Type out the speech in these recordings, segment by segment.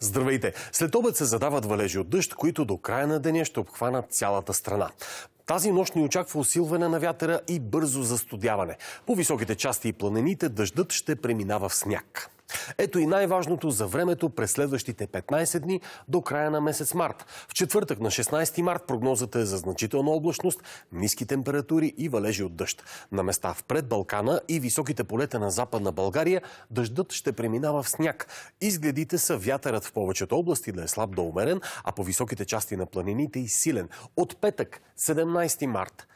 Здравейте! След обед се задават валежи от дъжд, които до края на деня ще обхванат цялата страна. Тази нощ ни очаква усилване на вятъра и бързо застудяване. По високите части и планените, дъждът ще преминава в сняг. Ето и най-важното за времето през следващите 15 дни до края на месец март. В четвъртък на 16 март прогнозата е за значителна облачност, ниски температури и валежи от дъжд. На места в пред Балкана и високите полета на западна България дъждът ще преминава в сняг. Изгледите са вятърът в повечето области да е слаб до умерен, а по високите части на планините и силен. От петък, 17 март,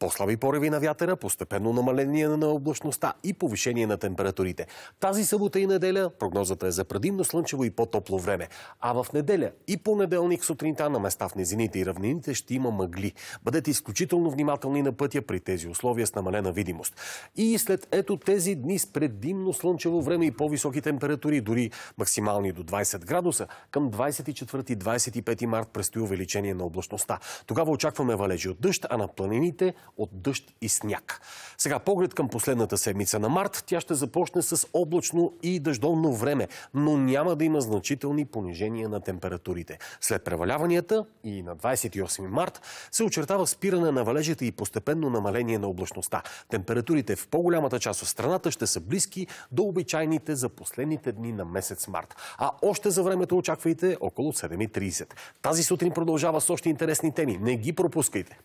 по-слаби пориви на вятъра, постепенно намаление на облачността и повишение на температурите. Тази събота и неделя прогнозата е за предимно слънчево и по-топло време. А в неделя и понеделник сутринта на места в низините и равнините ще има мъгли. Бъдете изключително внимателни на пътя при тези условия с намалена видимост. И след ето тези дни с предимно слънчево време и по-високи температури, дори максимални до 20 градуса, към 24-25 март предстои увеличение на облачността. Тогава очакваме валежи от дъжд, а на планините от дъжд и сняг. Сега поглед към последната седмица на март. Тя ще започне с облачно и дъждовно време, но няма да има значителни понижения на температурите. След преваляванията и на 28 март се очертава спиране на валежите и постепенно намаление на облачността. Температурите в по-голямата част от страната ще са близки до обичайните за последните дни на месец март. А още за времето очаквайте около 7.30. Тази сутрин продължава с още интересни теми. Не ги пропускайте!